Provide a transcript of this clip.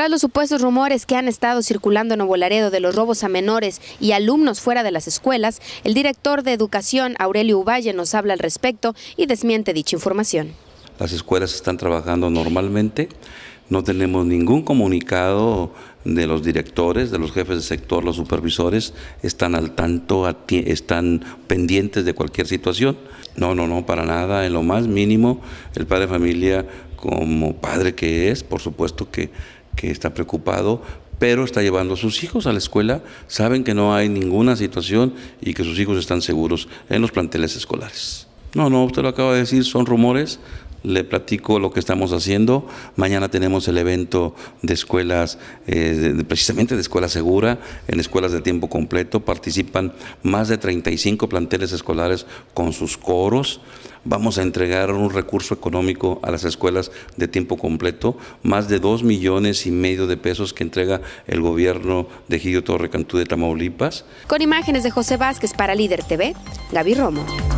Tras los supuestos rumores que han estado circulando en Nuevo de los robos a menores y alumnos fuera de las escuelas, el director de Educación, Aurelio Uvalle, nos habla al respecto y desmiente dicha información. Las escuelas están trabajando normalmente, no tenemos ningún comunicado de los directores, de los jefes de sector, los supervisores, están al tanto, están pendientes de cualquier situación. No, no, no, para nada, en lo más mínimo, el padre de familia como padre que es, por supuesto que, que está preocupado, pero está llevando a sus hijos a la escuela, saben que no hay ninguna situación y que sus hijos están seguros en los planteles escolares. No, no, usted lo acaba de decir, son rumores, le platico lo que estamos haciendo. Mañana tenemos el evento de escuelas, eh, precisamente de escuela segura, en escuelas de tiempo completo. Participan más de 35 planteles escolares con sus coros. Vamos a entregar un recurso económico a las escuelas de tiempo completo, más de 2 millones y medio de pesos que entrega el gobierno de Gillo Torre Cantú de Tamaulipas. Con imágenes de José Vázquez para Líder TV, Gaby Romo.